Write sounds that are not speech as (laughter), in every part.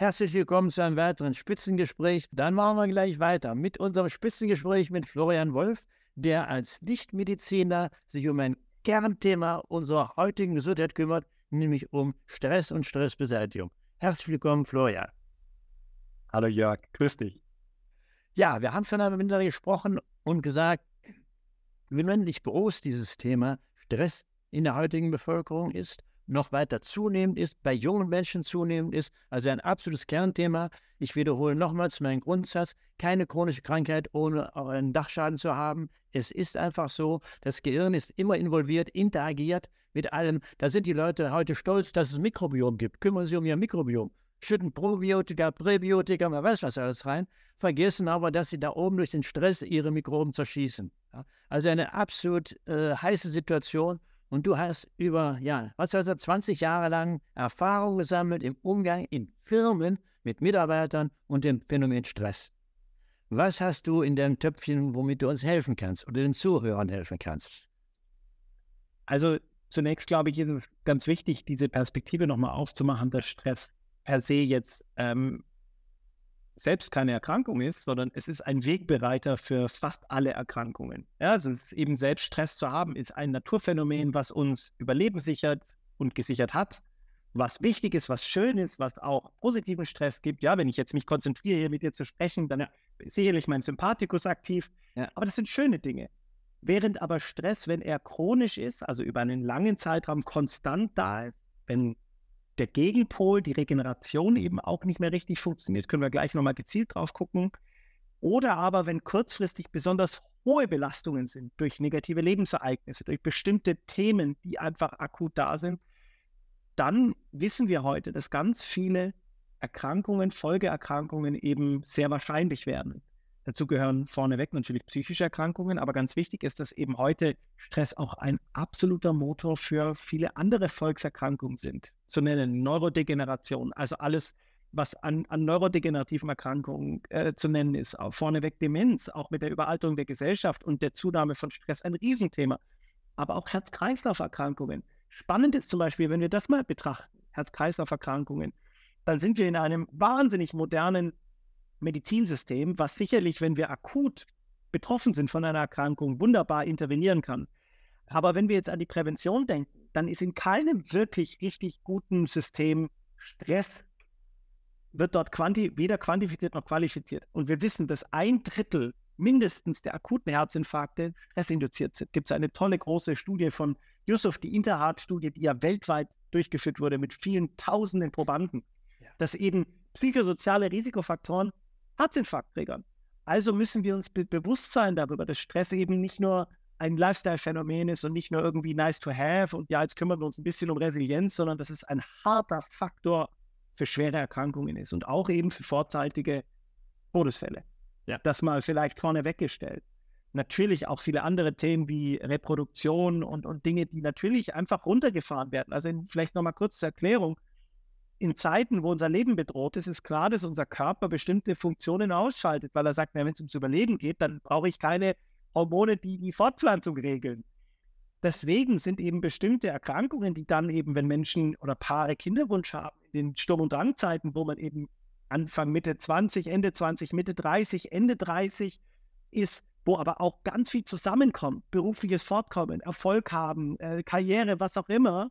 Herzlich willkommen zu einem weiteren Spitzengespräch. Dann machen wir gleich weiter mit unserem Spitzengespräch mit Florian Wolf, der als Nichtmediziner sich um ein Kernthema unserer heutigen Gesundheit kümmert, nämlich um Stress und Stressbeseitigung. Herzlich willkommen, Florian. Hallo Jörg, grüß dich. Ja, wir haben schon einmal miteinander gesprochen und gesagt, wie männlich groß dieses Thema Stress in der heutigen Bevölkerung ist noch weiter zunehmend ist, bei jungen Menschen zunehmend ist, also ein absolutes Kernthema. Ich wiederhole nochmals meinen Grundsatz, keine chronische Krankheit ohne einen Dachschaden zu haben. Es ist einfach so, das Gehirn ist immer involviert, interagiert mit allem. Da sind die Leute heute stolz, dass es ein Mikrobiom gibt. Kümmern Sie um Ihr Mikrobiom schütten Probiotika, Präbiotika, man weiß was alles rein, vergessen aber, dass sie da oben durch den Stress ihre Mikroben zerschießen. Also eine absolut äh, heiße Situation und du hast über, ja, was hast du, 20 Jahre lang Erfahrung gesammelt im Umgang in Firmen mit Mitarbeitern und dem Phänomen Stress. Was hast du in deinem Töpfchen, womit du uns helfen kannst oder den Zuhörern helfen kannst? Also zunächst glaube ich, ist es ganz wichtig, diese Perspektive nochmal aufzumachen, dass Stress per se jetzt ähm, selbst keine Erkrankung ist, sondern es ist ein Wegbereiter für fast alle Erkrankungen. Ja, also es ist eben selbst Stress zu haben, ist ein Naturphänomen, was uns Überleben sichert und gesichert hat. Was wichtig ist, was schön ist, was auch positiven Stress gibt. Ja, wenn ich jetzt mich konzentriere, hier mit dir zu sprechen, dann ist sicherlich mein Sympathikus aktiv. Ja. Aber das sind schöne Dinge. Während aber Stress, wenn er chronisch ist, also über einen langen Zeitraum konstant da ist, wenn der Gegenpol, die Regeneration eben auch nicht mehr richtig funktioniert. Können wir gleich nochmal gezielt drauf gucken. Oder aber, wenn kurzfristig besonders hohe Belastungen sind durch negative Lebensereignisse, durch bestimmte Themen, die einfach akut da sind, dann wissen wir heute, dass ganz viele Erkrankungen, Folgeerkrankungen eben sehr wahrscheinlich werden. Dazu gehören vorneweg natürlich psychische Erkrankungen, aber ganz wichtig ist, dass eben heute Stress auch ein absoluter Motor für viele andere Volkserkrankungen sind. Zu nennen Neurodegeneration, also alles, was an, an neurodegenerativen Erkrankungen äh, zu nennen ist. Auch vorneweg Demenz, auch mit der Überalterung der Gesellschaft und der Zunahme von Stress ein Riesenthema. Aber auch Herz-Kreislauf-Erkrankungen. Spannend ist zum Beispiel, wenn wir das mal betrachten, Herz-Kreislauf-Erkrankungen, dann sind wir in einem wahnsinnig modernen Medizinsystem, was sicherlich, wenn wir akut betroffen sind von einer Erkrankung, wunderbar intervenieren kann. Aber wenn wir jetzt an die Prävention denken, dann ist in keinem wirklich richtig guten System Stress wird dort quanti weder quantifiziert noch qualifiziert. Und wir wissen, dass ein Drittel mindestens der akuten Herzinfarkte stressinduziert sind. Gibt es eine tolle große Studie von Yusuf, die Interheart-Studie, die ja weltweit durchgeführt wurde mit vielen tausenden Probanden, ja. dass eben psychosoziale Risikofaktoren Herzinfarktträgern. Also müssen wir uns be bewusst sein darüber, dass Stress eben nicht nur ein Lifestyle-Phänomen ist und nicht nur irgendwie nice to have und ja, jetzt kümmern wir uns ein bisschen um Resilienz, sondern dass es ein harter Faktor für schwere Erkrankungen ist und auch eben für vorzeitige Todesfälle. Ja. Das mal vielleicht vorne weggestellt. Natürlich auch viele andere Themen wie Reproduktion und, und Dinge, die natürlich einfach runtergefahren werden. Also in, vielleicht nochmal kurz zur Erklärung in Zeiten, wo unser Leben bedroht ist, ist klar, dass unser Körper bestimmte Funktionen ausschaltet, weil er sagt, wenn es ums Überleben geht, dann brauche ich keine Hormone, die die Fortpflanzung regeln. Deswegen sind eben bestimmte Erkrankungen, die dann eben, wenn Menschen oder Paare Kinderwunsch haben, in den Sturm- und Drangzeiten, wo man eben Anfang, Mitte 20, Ende 20, Mitte 30, Ende 30 ist, wo aber auch ganz viel zusammenkommt, berufliches Fortkommen, Erfolg haben, äh, Karriere, was auch immer,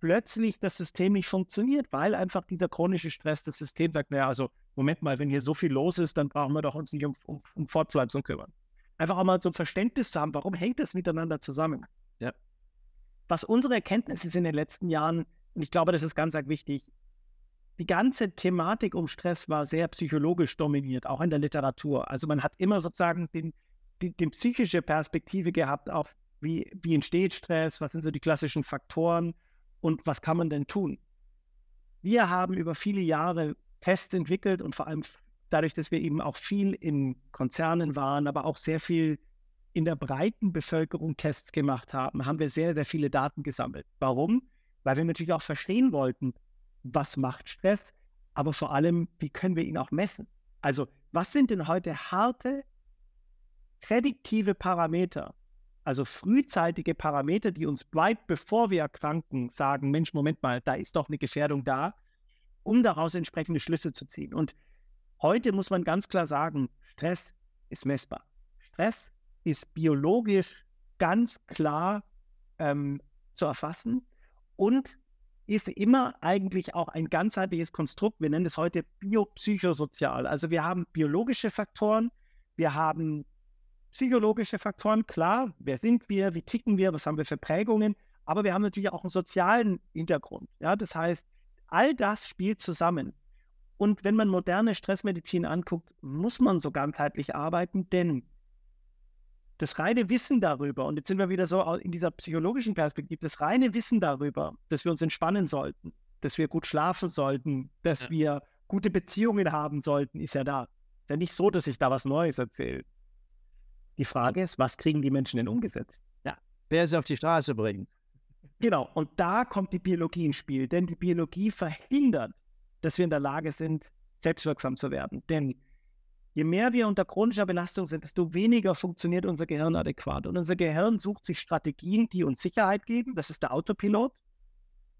plötzlich das System nicht funktioniert, weil einfach dieser chronische Stress das System sagt, naja, also Moment mal, wenn hier so viel los ist, dann brauchen wir doch uns nicht um, um, um Fortpflanzung kümmern. Einfach auch mal so ein Verständnis zu haben, warum hängt das miteinander zusammen? Ja. Was unsere Erkenntnis ist in den letzten Jahren, und ich glaube, das ist ganz, ganz wichtig, die ganze Thematik um Stress war sehr psychologisch dominiert, auch in der Literatur. Also man hat immer sozusagen den, den, den psychische Perspektive gehabt auf, wie, wie entsteht Stress, was sind so die klassischen Faktoren und was kann man denn tun? Wir haben über viele Jahre Tests entwickelt und vor allem dadurch, dass wir eben auch viel in Konzernen waren, aber auch sehr viel in der breiten Bevölkerung Tests gemacht haben, haben wir sehr, sehr viele Daten gesammelt. Warum? Weil wir natürlich auch verstehen wollten, was macht Stress, aber vor allem, wie können wir ihn auch messen? Also, was sind denn heute harte, prädiktive Parameter, also frühzeitige Parameter, die uns weit bevor wir erkranken, sagen, Mensch, Moment mal, da ist doch eine Gefährdung da, um daraus entsprechende Schlüsse zu ziehen. Und heute muss man ganz klar sagen, Stress ist messbar. Stress ist biologisch ganz klar ähm, zu erfassen und ist immer eigentlich auch ein ganzheitliches Konstrukt. Wir nennen es heute biopsychosozial. Also wir haben biologische Faktoren, wir haben psychologische Faktoren, klar, wer sind wir, wie ticken wir, was haben wir für Prägungen, aber wir haben natürlich auch einen sozialen Hintergrund. Ja? Das heißt, all das spielt zusammen. Und wenn man moderne Stressmedizin anguckt, muss man so ganzheitlich arbeiten, denn das reine Wissen darüber, und jetzt sind wir wieder so in dieser psychologischen Perspektive, das reine Wissen darüber, dass wir uns entspannen sollten, dass wir gut schlafen sollten, dass ja. wir gute Beziehungen haben sollten, ist ja da. Ist ja nicht so, dass ich da was Neues erzähle. Die Frage ist, was kriegen die Menschen denn umgesetzt? Ja, wer es auf die Straße bringen. Genau, und da kommt die Biologie ins Spiel, denn die Biologie verhindert, dass wir in der Lage sind, selbstwirksam zu werden. Denn je mehr wir unter chronischer Belastung sind, desto weniger funktioniert unser Gehirn adäquat. Und unser Gehirn sucht sich Strategien, die uns Sicherheit geben. Das ist der Autopilot.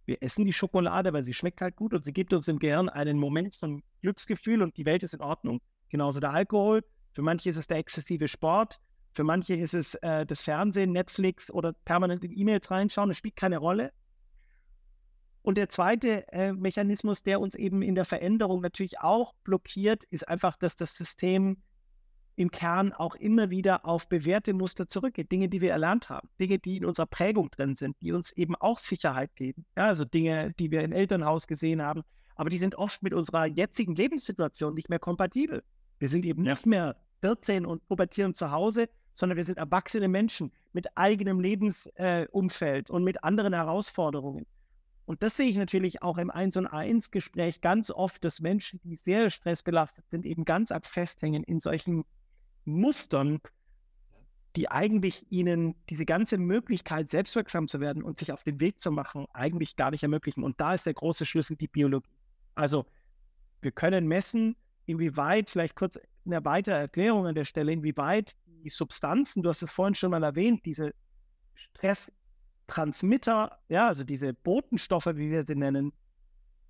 Wir essen die Schokolade, weil sie schmeckt halt gut und sie gibt uns im Gehirn einen Moment von Glücksgefühl und die Welt ist in Ordnung. Genauso der Alkohol. Für manche ist es der exzessive Sport. Für manche ist es äh, das Fernsehen, Netflix oder permanent in E-Mails reinschauen, das spielt keine Rolle. Und der zweite äh, Mechanismus, der uns eben in der Veränderung natürlich auch blockiert, ist einfach, dass das System im Kern auch immer wieder auf bewährte Muster zurückgeht. Dinge, die wir erlernt haben, Dinge, die in unserer Prägung drin sind, die uns eben auch Sicherheit geben. Ja, also Dinge, die wir im Elternhaus gesehen haben, aber die sind oft mit unserer jetzigen Lebenssituation nicht mehr kompatibel. Wir sind eben ja. nicht mehr 14 und pubertieren zu Hause, sondern wir sind erwachsene Menschen mit eigenem Lebensumfeld äh, und mit anderen Herausforderungen. Und das sehe ich natürlich auch im 1 und 1 Gespräch ganz oft, dass Menschen, die sehr stressbelastet sind, eben ganz arg festhängen in solchen Mustern, die eigentlich ihnen diese ganze Möglichkeit, selbstwirksam zu werden und sich auf den Weg zu machen, eigentlich gar nicht ermöglichen. Und da ist der große Schlüssel die Biologie. Also wir können messen, inwieweit, vielleicht kurz eine weitere Erklärung an der Stelle, inwieweit die Substanzen, du hast es vorhin schon mal erwähnt, diese Stresstransmitter, ja, also diese Botenstoffe, wie wir sie nennen,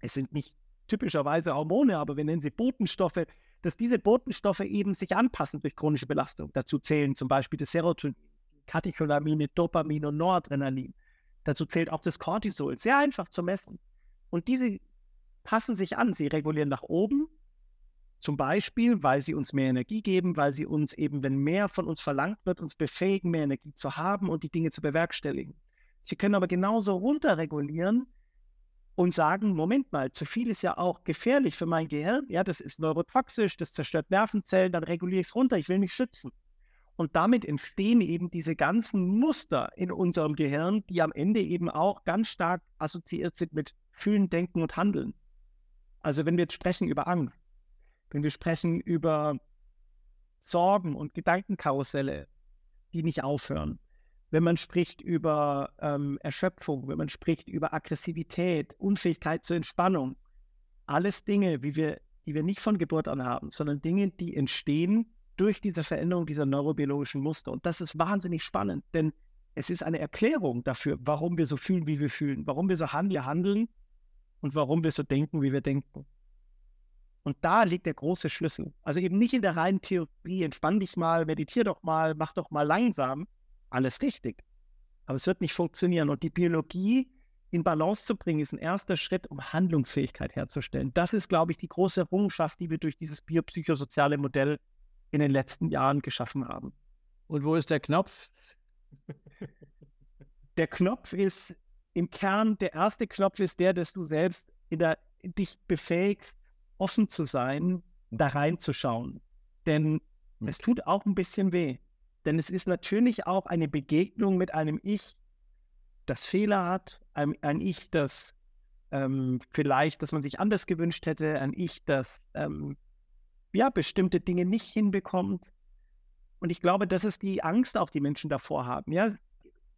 es sind nicht typischerweise Hormone, aber wir nennen sie Botenstoffe, dass diese Botenstoffe eben sich anpassen durch chronische Belastung. Dazu zählen zum Beispiel das Serotonin, Katecholamine, Dopamin und Noradrenalin. Dazu zählt auch das Cortisol, sehr einfach zu messen. Und diese passen sich an, sie regulieren nach oben zum Beispiel, weil sie uns mehr Energie geben, weil sie uns eben, wenn mehr von uns verlangt wird, uns befähigen, mehr Energie zu haben und die Dinge zu bewerkstelligen. Sie können aber genauso runterregulieren und sagen, Moment mal, zu viel ist ja auch gefährlich für mein Gehirn. Ja, das ist neurotoxisch, das zerstört Nervenzellen, dann reguliere ich es runter, ich will mich schützen. Und damit entstehen eben diese ganzen Muster in unserem Gehirn, die am Ende eben auch ganz stark assoziiert sind mit Fühlen, Denken und Handeln. Also wenn wir jetzt sprechen über Angst, wenn wir sprechen über Sorgen und Gedankenkarusselle, die nicht aufhören. Wenn man spricht über ähm, Erschöpfung, wenn man spricht über Aggressivität, Unfähigkeit zur Entspannung, alles Dinge, wie wir, die wir nicht von Geburt an haben, sondern Dinge, die entstehen durch diese Veränderung dieser neurobiologischen Muster. Und das ist wahnsinnig spannend, denn es ist eine Erklärung dafür, warum wir so fühlen, wie wir fühlen, warum wir so handeln, handeln und warum wir so denken, wie wir denken. Und da liegt der große Schlüssel. Also eben nicht in der reinen Theorie, entspann dich mal, meditier doch mal, mach doch mal langsam. Alles richtig. Aber es wird nicht funktionieren. Und die Biologie in Balance zu bringen, ist ein erster Schritt, um Handlungsfähigkeit herzustellen. Das ist, glaube ich, die große Errungenschaft, die wir durch dieses biopsychosoziale Modell in den letzten Jahren geschaffen haben. Und wo ist der Knopf? (laughs) Der Knopf ist im Kern, der erste Knopf ist der, dass du selbst in der, dich befähigst, offen zu sein, da reinzuschauen. Denn es mhm. tut auch ein bisschen weh. Denn es ist natürlich auch eine Begegnung mit einem Ich, das Fehler hat, ein, ein Ich, das ähm, vielleicht, dass man sich anders gewünscht hätte, ein Ich, das ähm, ja bestimmte Dinge nicht hinbekommt. Und ich glaube, das ist die Angst, auch die Menschen davor haben. Ja,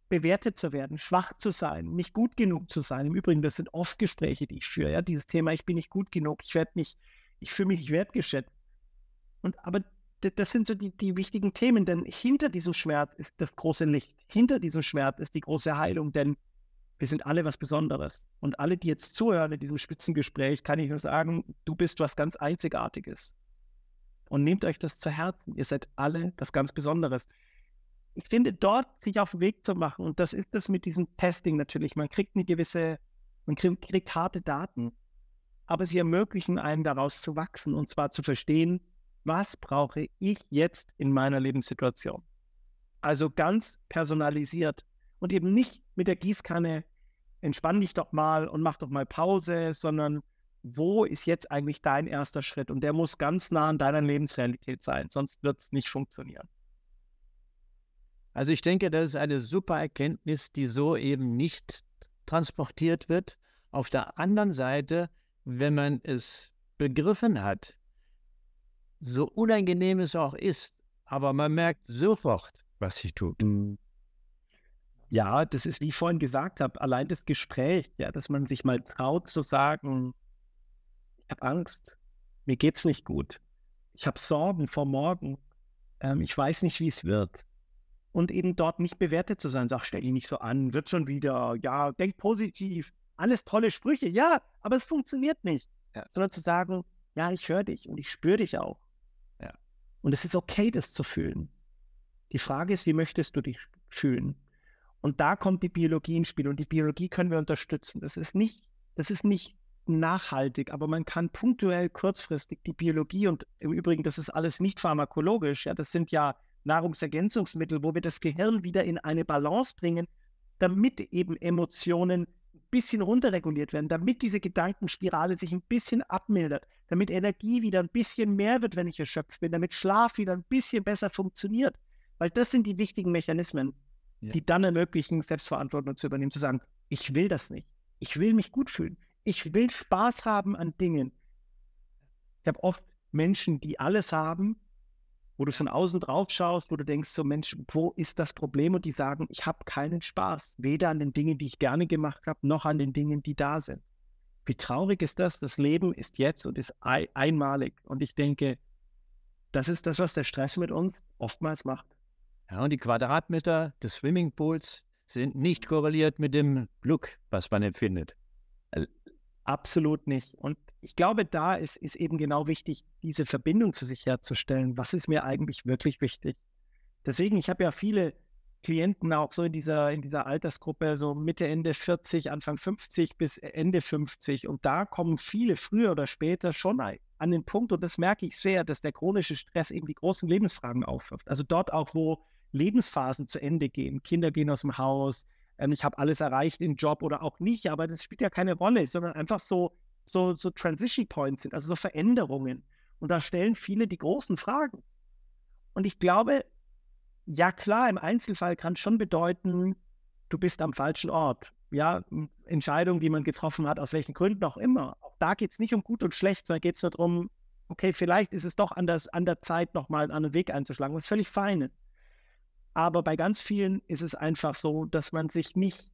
bewertet zu werden, schwach zu sein, nicht gut genug zu sein. Im Übrigen, das sind oft Gespräche, die ich führe, ja, dieses Thema, ich bin nicht gut genug, ich werde nicht, ich fühle mich nicht wertgeschätzt. Und aber das sind so die, die wichtigen Themen, denn hinter diesem Schwert ist das große Licht, hinter diesem Schwert ist die große Heilung, denn wir sind alle was Besonderes. Und alle, die jetzt zuhören in diesem Spitzengespräch, kann ich nur sagen, du bist was ganz Einzigartiges. Und nehmt euch das zu Herzen. Ihr seid alle was ganz Besonderes ich finde, dort sich auf den Weg zu machen, und das ist das mit diesem Testing natürlich, man kriegt eine gewisse, man kriegt, kriegt harte Daten, aber sie ermöglichen einen daraus zu wachsen und zwar zu verstehen, was brauche ich jetzt in meiner Lebenssituation. Also ganz personalisiert und eben nicht mit der Gießkanne, entspann dich doch mal und mach doch mal Pause, sondern wo ist jetzt eigentlich dein erster Schritt? Und der muss ganz nah an deiner Lebensrealität sein, sonst wird es nicht funktionieren. Also ich denke, das ist eine super Erkenntnis, die so eben nicht transportiert wird. Auf der anderen Seite, wenn man es begriffen hat, so unangenehm es auch ist, aber man merkt sofort, was sie tut. Mhm. Ja, das ist, wie ich vorhin gesagt habe, allein das Gespräch, ja, dass man sich mal traut zu sagen, ich habe Angst, mir geht's nicht gut, ich habe Sorgen vor morgen, ähm, ich weiß nicht, wie es wird und eben dort nicht bewertet zu sein. Sag, stell ihn nicht so an, wird schon wieder, ja, denk positiv, alles tolle Sprüche, ja, aber es funktioniert nicht. Ja. Sondern zu sagen, ja, ich höre dich und ich spüre dich auch. Ja. Und es ist okay, das zu fühlen. Die Frage ist, wie möchtest du dich fühlen? Und da kommt die Biologie ins Spiel und die Biologie können wir unterstützen. Das ist nicht, das ist nicht nachhaltig, aber man kann punktuell kurzfristig die Biologie und im Übrigen, das ist alles nicht pharmakologisch, ja, das sind ja Nahrungsergänzungsmittel, wo wir das Gehirn wieder in eine Balance bringen, damit eben Emotionen ein bisschen runterreguliert werden, damit diese Gedankenspirale sich ein bisschen abmildert, damit Energie wieder ein bisschen mehr wird, wenn ich erschöpft bin, damit Schlaf wieder ein bisschen besser funktioniert. Weil das sind die wichtigen Mechanismen, ja. die dann ermöglichen, Selbstverantwortung zu übernehmen, zu sagen, ich will das nicht. Ich will mich gut fühlen. Ich will Spaß haben an Dingen. Ich habe oft Menschen, die alles haben, wo du von außen drauf schaust, wo du denkst, so Mensch, wo ist das Problem? Und die sagen, ich habe keinen Spaß, weder an den Dingen, die ich gerne gemacht habe, noch an den Dingen, die da sind. Wie traurig ist das? Das Leben ist jetzt und ist einmalig. Und ich denke, das ist das, was der Stress mit uns oftmals macht. Ja, und die Quadratmeter des Swimmingpools sind nicht korreliert mit dem Glück, was man empfindet. Absolut nicht. Und ich glaube, da ist, ist eben genau wichtig, diese Verbindung zu sich herzustellen. Was ist mir eigentlich wirklich wichtig? Deswegen, ich habe ja viele Klienten auch so in dieser, in dieser Altersgruppe, so Mitte, Ende 40, Anfang 50 bis Ende 50. Und da kommen viele früher oder später schon an den Punkt, und das merke ich sehr, dass der chronische Stress eben die großen Lebensfragen aufwirft. Also dort auch, wo Lebensphasen zu Ende gehen. Kinder gehen aus dem Haus, ähm, ich habe alles erreicht im Job oder auch nicht, aber das spielt ja keine Rolle, sondern einfach so, so, so Transition Points sind, also so Veränderungen. Und da stellen viele die großen Fragen. Und ich glaube, ja klar, im Einzelfall kann es schon bedeuten, du bist am falschen Ort. Ja, Entscheidung, die man getroffen hat, aus welchen Gründen auch immer. Auch da geht es nicht um gut und schlecht, sondern geht es darum, okay, vielleicht ist es doch an, das, an der Zeit, nochmal einen anderen Weg einzuschlagen, was völlig fein ist. Aber bei ganz vielen ist es einfach so, dass man sich nicht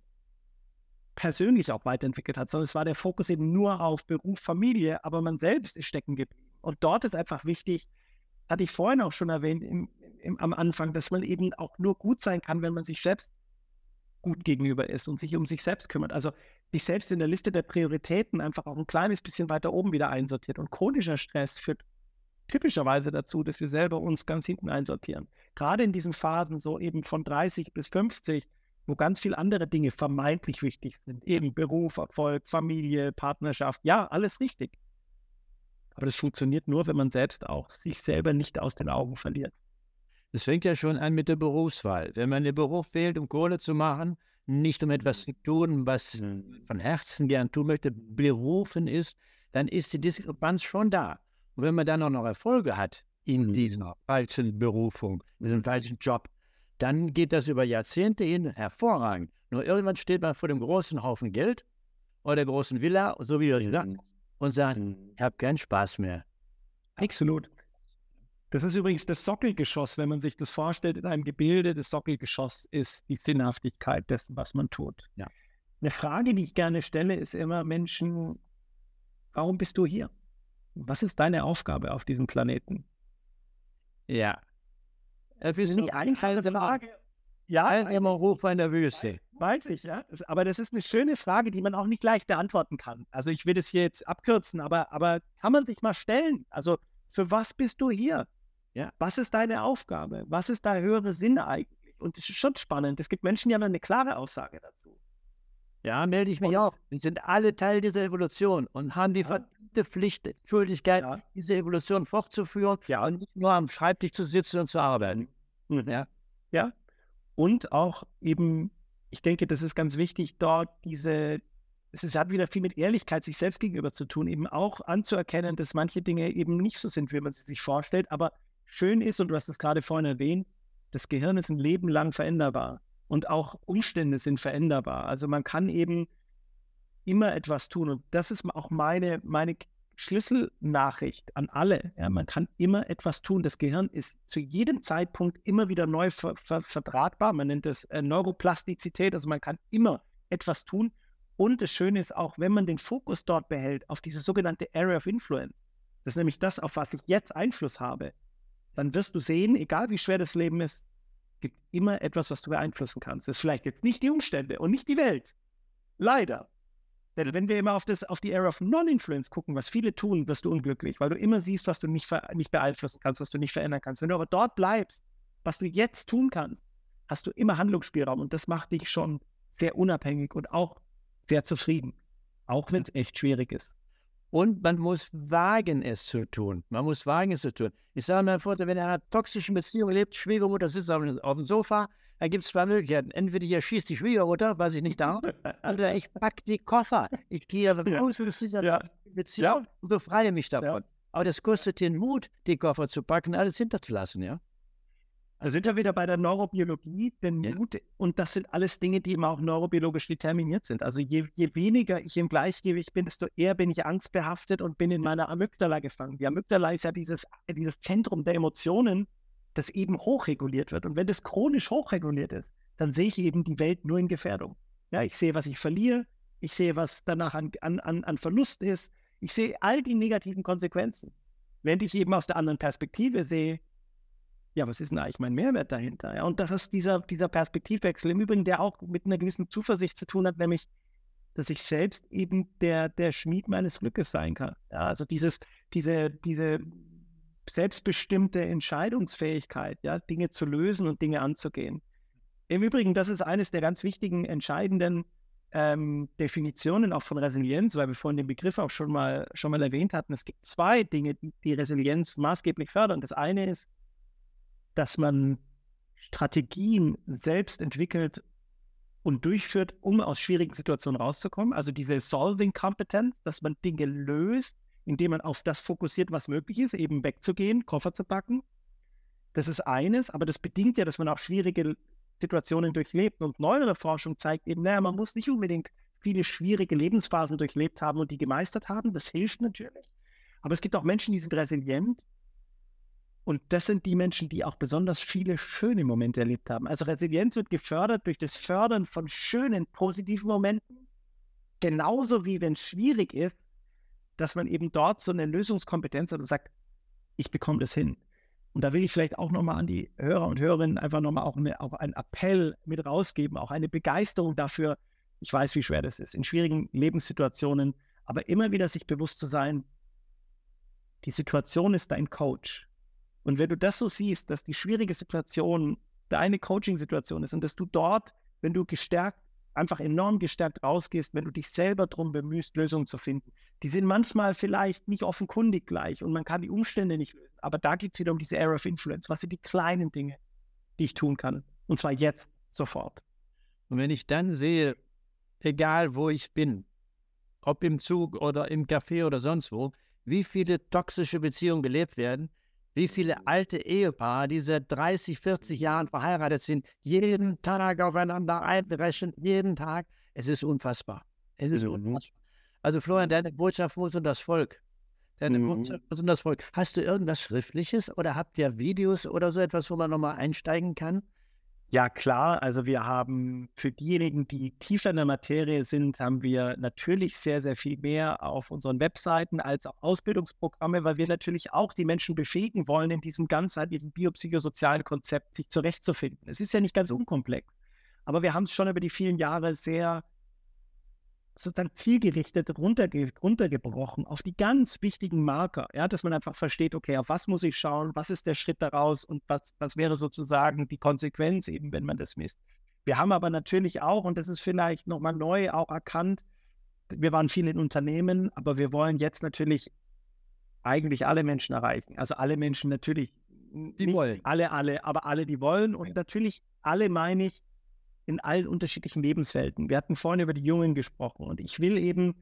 persönlich auch weiterentwickelt hat, sondern es war der Fokus eben nur auf Beruf, Familie, aber man selbst ist stecken geblieben. Und dort ist einfach wichtig, hatte ich vorhin auch schon erwähnt im, im, am Anfang, dass man eben auch nur gut sein kann, wenn man sich selbst gut gegenüber ist und sich um sich selbst kümmert. Also sich selbst in der Liste der Prioritäten einfach auch ein kleines bisschen weiter oben wieder einsortiert. Und chronischer Stress führt typischerweise dazu, dass wir selber uns ganz hinten einsortieren. Gerade in diesen Phasen so eben von 30 bis 50, wo ganz viele andere Dinge vermeintlich wichtig sind. Eben Beruf, Erfolg, Familie, Partnerschaft, ja, alles richtig. Aber das funktioniert nur, wenn man selbst auch sich selber nicht aus den Augen verliert. Das fängt ja schon an mit der Berufswahl. Wenn man den Beruf wählt, um Kohle zu machen, nicht um etwas zu tun, was man hm. von Herzen gern tun möchte, berufen ist, dann ist die Diskrepanz schon da. Und wenn man dann auch noch Erfolge hat in mhm. dieser falschen Berufung, in diesem falschen Job, dann geht das über Jahrzehnte hin hervorragend. Nur irgendwann steht man vor dem großen Haufen Geld oder der großen Villa, so wie ihr gesagt, mhm. und sagt, mhm. ich habe keinen Spaß mehr. Absolut. Das ist übrigens das Sockelgeschoss, wenn man sich das vorstellt in einem Gebilde. Das Sockelgeschoss ist die Sinnhaftigkeit dessen, was man tut. Ja. Eine Frage, die ich gerne stelle, ist immer, Menschen, warum bist du hier? was ist deine Aufgabe auf diesem Planeten? Ja. Das ist eine einfache Frage. Ja, immer hoch in der Wüste. Weiß ich, ja. Aber das ist eine schöne Frage, die man auch nicht leicht beantworten kann. Also ich will das hier jetzt abkürzen, aber, aber kann man sich mal stellen. Also für was bist du hier? Ja. Was ist deine Aufgabe? Was ist der höhere Sinn eigentlich? Und das ist schon spannend. Es gibt Menschen, die haben eine klare Aussage dazu. Ja, melde ich mich und auch. Wir sind alle Teil dieser Evolution und haben die ja. verdammte Pflicht, Schuldigkeit, ja. diese Evolution fortzuführen ja. und nicht nur am Schreibtisch zu sitzen und zu arbeiten. Hm. Ja. ja. Und auch eben, ich denke, das ist ganz wichtig, dort diese, es hat wieder viel mit Ehrlichkeit sich selbst gegenüber zu tun, eben auch anzuerkennen, dass manche Dinge eben nicht so sind, wie man sie sich vorstellt, aber schön ist, und du hast es gerade vorhin erwähnt, das Gehirn ist ein Leben lang veränderbar. Und auch Umstände sind veränderbar. Also man kann eben immer etwas tun. Und das ist auch meine, meine Schlüsselnachricht an alle. Ja, man kann immer etwas tun. Das Gehirn ist zu jedem Zeitpunkt immer wieder neu ver ver verdrahtbar. Man nennt das äh, Neuroplastizität. Also man kann immer etwas tun. Und das Schöne ist auch, wenn man den Fokus dort behält, auf diese sogenannte Area of Influence, das ist nämlich das, auf was ich jetzt Einfluss habe, dann wirst du sehen, egal wie schwer das Leben ist, gibt immer etwas, was du beeinflussen kannst. Das ist vielleicht jetzt nicht die Umstände und nicht die Welt. Leider. Denn wenn wir immer auf, das, auf die Era of Non-Influence gucken, was viele tun, wirst du unglücklich, weil du immer siehst, was du nicht, nicht beeinflussen kannst, was du nicht verändern kannst. Wenn du aber dort bleibst, was du jetzt tun kannst, hast du immer Handlungsspielraum und das macht dich schon sehr unabhängig und auch sehr zufrieden. Auch wenn es echt schwierig ist. Und man muss wagen, es zu tun. Man muss wagen, es zu tun. Ich sage meinem Vater, wenn er in einer toxischen Beziehung lebt, Schwiegermutter sitzt auf, auf dem Sofa, da gibt es zwei Möglichkeiten. Entweder ihr schießt die Schwiegermutter, was ich nicht darf, oder ich packe die Koffer. Ich gehe (laughs) raus aus dieser ja. Beziehung ja. und befreie mich davon. Ja. Aber das kostet den Mut, die Koffer zu packen, alles hinterzulassen, ja? Also sind wir wieder bei der Neurobiologie, denn ja. Mut, und das sind alles Dinge, die eben auch neurobiologisch determiniert sind. Also je, je weniger ich im Gleichgewicht bin, desto eher bin ich angstbehaftet und bin in meiner Amygdala gefangen. Die Amygdala ist ja dieses, dieses Zentrum der Emotionen, das eben hochreguliert wird. Und wenn das chronisch hochreguliert ist, dann sehe ich eben die Welt nur in Gefährdung. Ja, ich sehe, was ich verliere, ich sehe, was danach an, an, an Verlust ist, ich sehe all die negativen Konsequenzen. Wenn ich eben aus der anderen Perspektive sehe, ja, was ist denn eigentlich mein Mehrwert dahinter? Ja, und das ist dieser, dieser Perspektivwechsel im Übrigen, der auch mit einer gewissen Zuversicht zu tun hat, nämlich, dass ich selbst eben der, der Schmied meines Glückes sein kann. Ja, also dieses, diese, diese selbstbestimmte Entscheidungsfähigkeit, ja, Dinge zu lösen und Dinge anzugehen. Im Übrigen, das ist eines der ganz wichtigen, entscheidenden ähm, Definitionen auch von Resilienz, weil wir vorhin den Begriff auch schon mal, schon mal erwähnt hatten. Es gibt zwei Dinge, die, die Resilienz maßgeblich fördern. Das eine ist dass man Strategien selbst entwickelt und durchführt, um aus schwierigen Situationen rauszukommen. Also diese Solving-Kompetenz, dass man Dinge löst, indem man auf das fokussiert, was möglich ist, eben wegzugehen, Koffer zu packen. Das ist eines, aber das bedingt ja, dass man auch schwierige Situationen durchlebt. Und neuere Forschung zeigt eben, naja, man muss nicht unbedingt viele schwierige Lebensphasen durchlebt haben und die gemeistert haben. Das hilft natürlich. Aber es gibt auch Menschen, die sind resilient und das sind die Menschen, die auch besonders viele schöne Momente erlebt haben. Also Resilienz wird gefördert durch das Fördern von schönen, positiven Momenten. Genauso wie wenn es schwierig ist, dass man eben dort so eine Lösungskompetenz hat und sagt, ich bekomme das hin. Und da will ich vielleicht auch nochmal an die Hörer und Hörerinnen einfach nochmal auch, eine, auch einen Appell mit rausgeben, auch eine Begeisterung dafür. Ich weiß, wie schwer das ist, in schwierigen Lebenssituationen, aber immer wieder sich bewusst zu sein, die Situation ist dein Coach und wenn du das so siehst, dass die schwierige Situation deine Coaching-Situation ist und dass du dort, wenn du gestärkt, einfach enorm gestärkt rausgehst, wenn du dich selber darum bemühst, Lösungen zu finden, die sind manchmal vielleicht nicht offenkundig gleich und man kann die Umstände nicht lösen. Aber da geht es wieder um diese Area of Influence. Was sind die kleinen Dinge, die ich tun kann? Und zwar jetzt, sofort. Und wenn ich dann sehe, egal wo ich bin, ob im Zug oder im Café oder sonst wo, wie viele toxische Beziehungen gelebt werden, wie viele alte Ehepaare, die seit 30, 40 Jahren verheiratet sind, jeden Tag aufeinander einbrechen, jeden Tag. Es ist unfassbar. Es ist mhm. unfassbar. Also Florian, deine Botschaft muss um das Volk. Deine mhm. Botschaft muss um das Volk. Hast du irgendwas Schriftliches oder habt ihr Videos oder so etwas, wo man nochmal einsteigen kann? Ja, klar. Also wir haben für diejenigen, die tiefer in der Materie sind, haben wir natürlich sehr, sehr viel mehr auf unseren Webseiten als auch Ausbildungsprogramme, weil wir natürlich auch die Menschen befähigen wollen, in diesem ganzheitlichen biopsychosozialen Konzept sich zurechtzufinden. Es ist ja nicht ganz unkomplex, aber wir haben es schon über die vielen Jahre sehr sozusagen zielgerichtet runterge runtergebrochen auf die ganz wichtigen Marker, ja, dass man einfach versteht, okay, auf was muss ich schauen, was ist der Schritt daraus und was, was wäre sozusagen die Konsequenz eben, wenn man das misst. Wir haben aber natürlich auch, und das ist vielleicht nochmal neu auch erkannt, wir waren viel in Unternehmen, aber wir wollen jetzt natürlich eigentlich alle Menschen erreichen. Also alle Menschen natürlich. Die wollen. Alle, alle, aber alle, die wollen. Und ja. natürlich alle meine ich, in allen unterschiedlichen Lebenswelten. Wir hatten vorhin über die Jungen gesprochen und ich will eben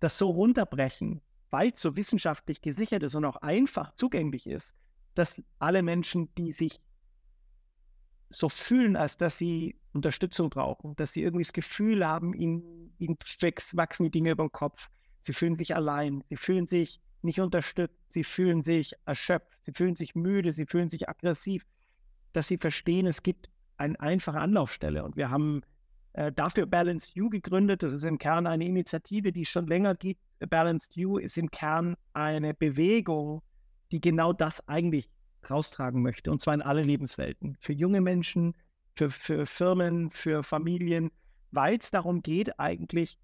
das so runterbrechen, weil es so wissenschaftlich gesichert ist und auch einfach zugänglich ist, dass alle Menschen, die sich so fühlen, als dass sie Unterstützung brauchen, dass sie irgendwie das Gefühl haben, ihnen, ihnen wachsen die Dinge über den Kopf, sie fühlen sich allein, sie fühlen sich nicht unterstützt, sie fühlen sich erschöpft, sie fühlen sich müde, sie fühlen sich aggressiv, dass sie verstehen, es gibt eine einfache Anlaufstelle. Und wir haben äh, dafür Balanced You gegründet. Das ist im Kern eine Initiative, die es schon länger gibt. Balanced You ist im Kern eine Bewegung, die genau das eigentlich raustragen möchte. Und zwar in alle Lebenswelten. Für junge Menschen, für, für Firmen, für Familien, weil es darum geht, eigentlich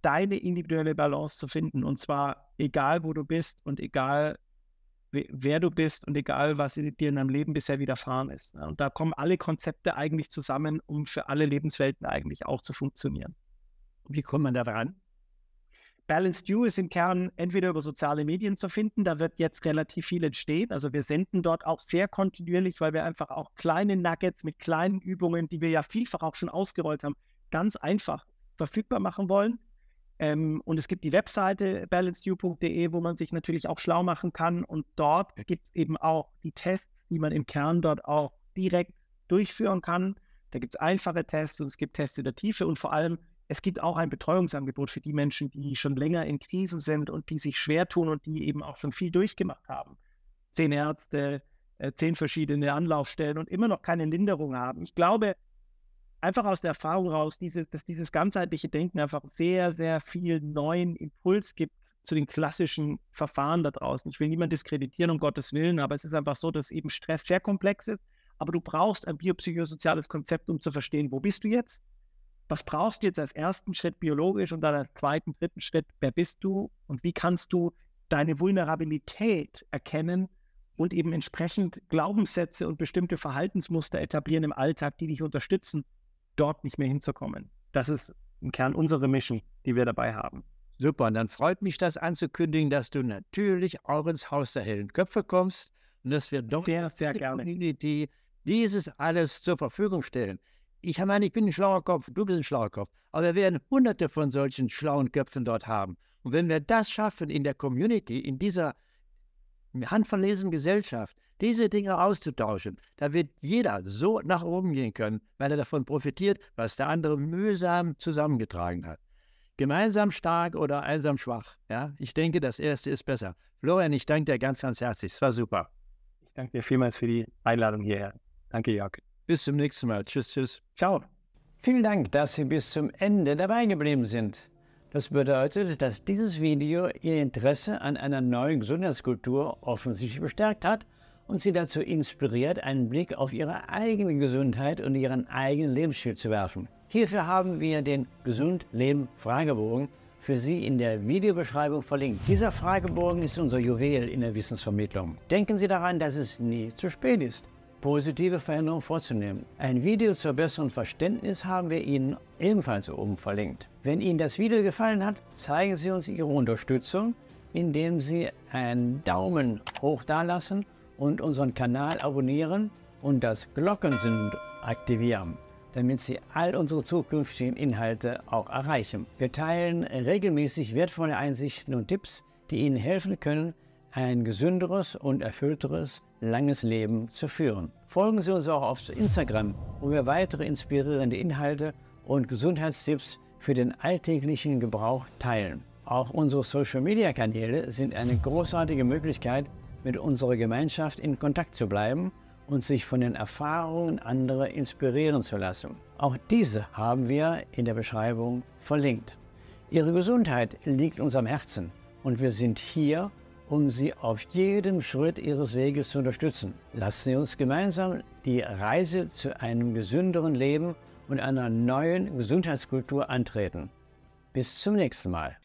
deine individuelle Balance zu finden. Und zwar egal, wo du bist und egal, wer du bist und egal, was dir in deinem Leben bisher widerfahren ist. Ne? Und da kommen alle Konzepte eigentlich zusammen, um für alle Lebenswelten eigentlich auch zu funktionieren. Wie kommt man da dran? Balanced You ist im Kern entweder über soziale Medien zu finden, da wird jetzt relativ viel entstehen. Also wir senden dort auch sehr kontinuierlich, weil wir einfach auch kleine Nuggets mit kleinen Übungen, die wir ja vielfach auch schon ausgerollt haben, ganz einfach verfügbar machen wollen. Ähm, und es gibt die Webseite balanceu.de, wo man sich natürlich auch schlau machen kann. Und dort gibt es eben auch die Tests, die man im Kern dort auch direkt durchführen kann. Da gibt es einfache Tests und es gibt Tests in der Tiefe und vor allem, es gibt auch ein Betreuungsangebot für die Menschen, die schon länger in Krisen sind und die sich schwer tun und die eben auch schon viel durchgemacht haben. Zehn Ärzte, äh, zehn verschiedene Anlaufstellen und immer noch keine Linderung haben. Ich glaube, einfach aus der Erfahrung raus, diese, dass dieses ganzheitliche Denken einfach sehr, sehr viel neuen Impuls gibt zu den klassischen Verfahren da draußen. Ich will niemand diskreditieren, um Gottes Willen, aber es ist einfach so, dass eben Stress sehr komplex ist. Aber du brauchst ein biopsychosoziales Konzept, um zu verstehen, wo bist du jetzt? Was brauchst du jetzt als ersten Schritt biologisch und dann als zweiten, dritten Schritt, wer bist du und wie kannst du deine Vulnerabilität erkennen und eben entsprechend Glaubenssätze und bestimmte Verhaltensmuster etablieren im Alltag, die dich unterstützen, dort nicht mehr hinzukommen. Das ist im Kern unsere Mission, die wir dabei haben. Super, und dann freut mich das anzukündigen, dass du natürlich auch ins Haus der hellen Köpfe kommst und dass wir doch sehr, sehr gerne. Community dieses alles zur Verfügung stellen. Ich meine, ich bin ein schlauer Kopf, du bist ein schlauer Kopf, aber wir werden hunderte von solchen schlauen Köpfen dort haben. Und wenn wir das schaffen in der Community, in dieser handverlesenen Gesellschaft, diese Dinge auszutauschen. Da wird jeder so nach oben gehen können, weil er davon profitiert, was der andere mühsam zusammengetragen hat. Gemeinsam stark oder einsam schwach. Ja? Ich denke, das erste ist besser. Florian, ich danke dir ganz, ganz herzlich. Es war super. Ich danke dir vielmals für die Einladung hierher. Danke, Jörg. Bis zum nächsten Mal. Tschüss, tschüss. Ciao. Vielen Dank, dass Sie bis zum Ende dabei geblieben sind. Das bedeutet, dass dieses Video Ihr Interesse an einer neuen Gesundheitskultur offensichtlich bestärkt hat und sie dazu inspiriert, einen Blick auf ihre eigene Gesundheit und ihren eigenen Lebensstil zu werfen. Hierfür haben wir den Gesund Leben Fragebogen für Sie in der Videobeschreibung verlinkt. Dieser Fragebogen ist unser Juwel in der Wissensvermittlung. Denken Sie daran, dass es nie zu spät ist, positive Veränderungen vorzunehmen. Ein Video zur besseren Verständnis haben wir Ihnen ebenfalls oben verlinkt. Wenn Ihnen das Video gefallen hat, zeigen Sie uns Ihre Unterstützung, indem Sie einen Daumen hoch dalassen und unseren Kanal abonnieren und das Glockensymbol aktivieren, damit Sie all unsere zukünftigen Inhalte auch erreichen. Wir teilen regelmäßig wertvolle Einsichten und Tipps, die Ihnen helfen können, ein gesünderes und erfüllteres, langes Leben zu führen. Folgen Sie uns auch auf Instagram, um mehr weitere inspirierende Inhalte und Gesundheitstipps für den alltäglichen Gebrauch teilen. Auch unsere Social-Media-Kanäle sind eine großartige Möglichkeit, mit unserer Gemeinschaft in Kontakt zu bleiben und sich von den Erfahrungen anderer inspirieren zu lassen. Auch diese haben wir in der Beschreibung verlinkt. Ihre Gesundheit liegt uns am Herzen und wir sind hier, um Sie auf jedem Schritt Ihres Weges zu unterstützen. Lassen Sie uns gemeinsam die Reise zu einem gesünderen Leben und einer neuen Gesundheitskultur antreten. Bis zum nächsten Mal.